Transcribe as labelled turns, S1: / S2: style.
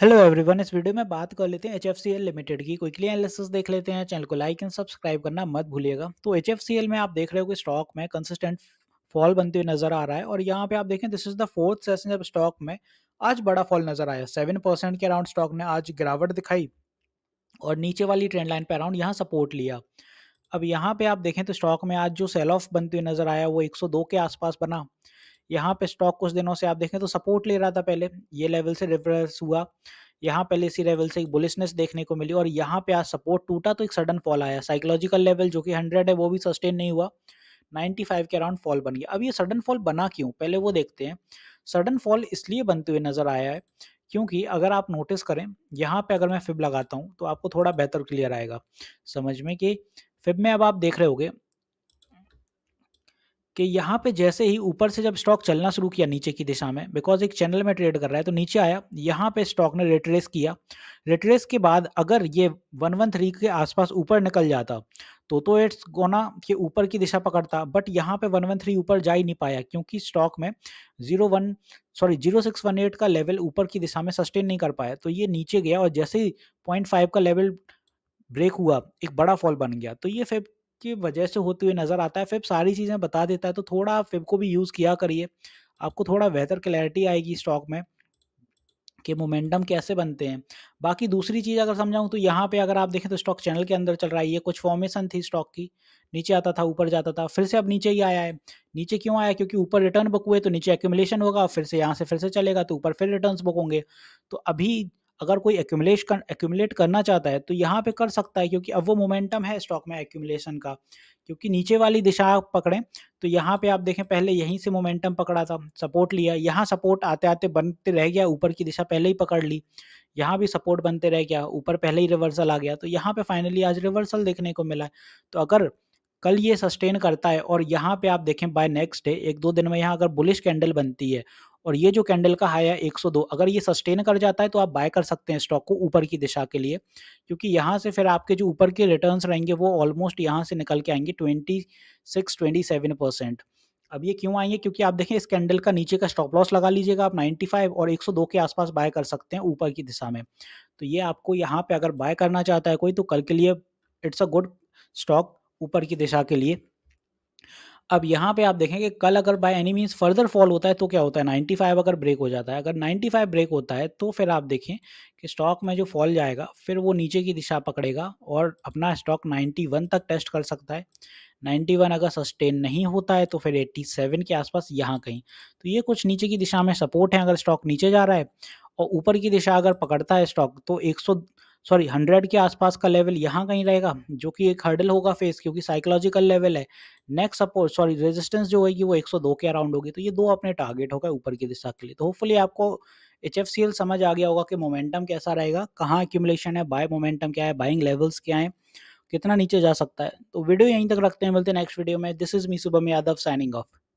S1: hello everyone इस video में बात कर लेते हैं H F C L limited की क्विकली एनालिसिस देख लेते हैं चैनल को लाइक एंड सब्सक्राइब करना मत भूलिएगा तो एच एफ सी एल में आप देख रहे हो कि स्टॉक में कंसिस्टेंट फॉल बनते हुए नजर आ रहा है और यहाँ पे आप देखें this is the fourth session जब स्टॉक में आज बड़ा फॉल नजर आया सेवन परसेंट के अराउंड स्टॉक ने आज गिरावट दिखाई और नीचे वाली ट्रेंड लाइन पर अराउंड यहाँ सपोर्ट लिया अब यहाँ पे आप देखें तो स्टॉक में आज जो सेल ऑफ बनते हुए नजर आया वो 102 के आसपास बना यहाँ पे स्टॉक कुछ दिनों से आप देखें तो सपोर्ट ले रहा था पहले ये लेवल से रिवर्स हुआ यहाँ पहले इसी लेवल से एक बुलिसनेस देखने को मिली और यहाँ पे आज सपोर्ट टूटा तो एक सडन फॉल आया साइकोलॉजिकल लेवल जो कि हंड्रेड है वो भी सस्टेन नहीं हुआ 95 के अराउंड फॉल बन गया अब ये सडन फॉल बना क्यों पहले वो देखते हैं सडन फॉल इसलिए बनते हुए नजर आया है क्योंकि अगर आप नोटिस करें यहाँ पे अगर मैं फिब लगाता हूँ तो आपको थोड़ा बेहतर क्लियर आएगा समझ में कि फिब में अब आप देख रहे होगे कि यहाँ पे जैसे ही ऊपर से जब स्टॉक चलना शुरू किया नीचे की दिशा में बिकॉज एक चैनल में ट्रेड कर रहा है तो नीचे आया यहाँ पे स्टॉक ने रिट्रेस किया रिट्रेस के बाद अगर ये वन वन थ्री के आसपास ऊपर निकल जाता तो तो इट्स गोना के ऊपर की दिशा पकड़ता बट यहाँ पे वन वन थ्री ऊपर जा ही नहीं पाया क्योंकि स्टॉक में zero one sorry zero six one eight का लेवल ऊपर की दिशा में सस्टेन नहीं कर पाया तो ये नीचे गया और जैसे ही पॉइंट फाइव का लेवल ब्रेक हुआ एक बड़ा फॉल बन गया तो ये फिर की वजह से होते हुए नज़र आता है फेब सारी चीज़ें बता देता है तो थोड़ा फेब को भी यूज़ किया करिए आपको थोड़ा बेहतर क्लैरिटी आएगी स्टॉक में कि मोमेंटम कैसे बनते हैं बाकी दूसरी चीज़ अगर समझाऊँ तो यहाँ पे अगर आप देखें तो स्टॉक चैनल के अंदर चल रहा है ये कुछ फॉर्मेशन थी स्टॉक की नीचे आता था ऊपर जाता था फिर से अब नीचे ही आया है नीचे क्यों आया क्योंकि ऊपर रिटर्न बुक हुए तो नीचे एक्यूमुलेशन होगा फिर से यहाँ से फिर से चलेगा तो ऊपर फिर रिटर्न बुक होंगे तो अभी अगर कोई एक्यूमलेशन एक्यूमलेट करना चाहता है तो यहाँ पे कर सकता है क्योंकि अब वो मोमेंटम है स्टॉक में एक्यूमलेशन का क्योंकि नीचे वाली दिशा पकड़ें तो यहाँ पे आप देखें पहले यहीं से मोमेंटम पकड़ा था सपोर्ट लिया यहाँ सपोर्ट आते आते बनते रह गया ऊपर की दिशा पहले ही पकड़ ली यहाँ भी सपोर्ट बनते रह गया ऊपर पहले ही रिवर्सल आ गया तो यहाँ पे फाइनली आज रिवर्सल देखने को मिला तो अगर कल ये सस्टेन करता है और यहाँ पे आप देखें बाय नेक्स्ट डे एक दो दिन में यहाँ अगर बुलिश कैंडल बनती है और ये जो कैंडल का हाई है 102 अगर ये सस्टेन कर जाता है तो आप बाय कर सकते हैं स्टॉक को ऊपर की दिशा के लिए क्योंकि यहाँ से फिर आपके जो ऊपर के रिटर्न्स रहेंगे वो ऑलमोस्ट यहाँ से निकल के आएंगे twenty six twenty seven percent अब ये क्यों आएंगे क्योंकि आप देखें इस कैंडल का नीचे का स्टॉप लॉस लगा लीजिएगा आप 95 और 102 के आसपास बाय कर सकते हैं ऊपर की दिशा में तो ये आपको यहाँ पे अगर बाय करना चाहता है कोई तो कल के लिए इट्स अ गुड स्टॉक ऊपर की दिशा के लिए अब यहाँ पे आप देखेंगे कल अगर by any means further fall होता है तो क्या होता है 95 अगर ब्रेक हो जाता है अगर 95 ब्रेक होता है तो फिर आप देखें कि स्टॉक में जो फॉल जाएगा फिर वो नीचे की दिशा पकड़ेगा और अपना स्टॉक 91 तक टेस्ट कर सकता है 91 अगर सस्टेन नहीं होता है तो फिर 87 के आसपास यहाँ कहीं तो ये कुछ नीचे की दिशा में सपोर्ट है अगर स्टॉक नीचे जा रहा है और ऊपर की दिशा अगर पकड़ता है स्टॉक तो सॉरी हंड्रेड के आसपास का लेवल यहाँ कहीं रहेगा जो कि एक हर्डल होगा फेस क्योंकि साइकोलॉजिकल लेवल है नेक्स्ट सपोर्ट सॉरी रेजिस्टेंस जो होगी वो एक सौ दो के अराउंड होगी तो ये दो अपने टारगेट होगा ऊपर की दिशा के लिए तो होपफुली आपको एच एफ सी एल समझ आ गया होगा कि मोमेंटम कैसा रहेगा कहाँ एक्यूमुलेशन है बाय मोमेंटम क्या है बाइंग लेवल्स क्या है कितना नीचे जा सकता है तो वीडियो यहीं तक रखते हैं मिलते हैं नेक्स्ट वीडियो में this is me Shubham Yadav signing of